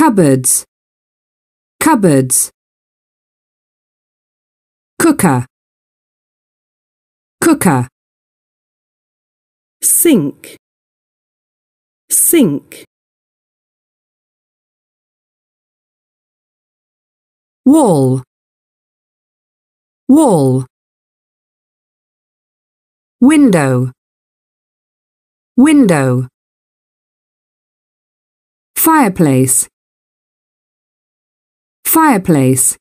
cupboards, cupboards, cooker, cooker, sink, sink, wall, wall, window, window, fireplace, Fireplace.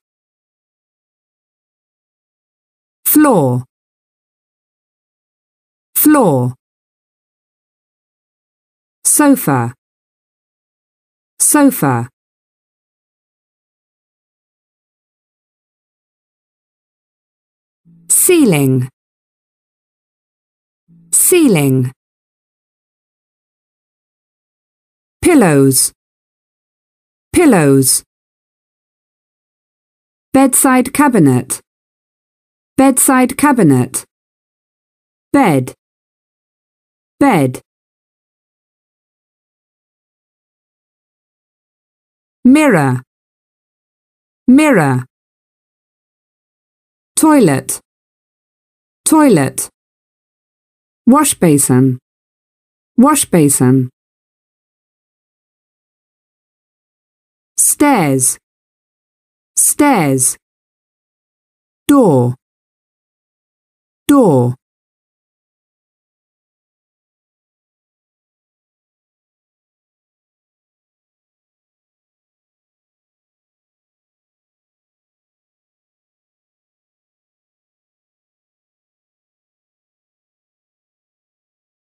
Floor. Floor. Sofa. Sofa. Ceiling. Ceiling. Pillows. Pillows bedside cabinet bedside cabinet bed bed mirror mirror toilet toilet wash basin wash basin stairs stairs door door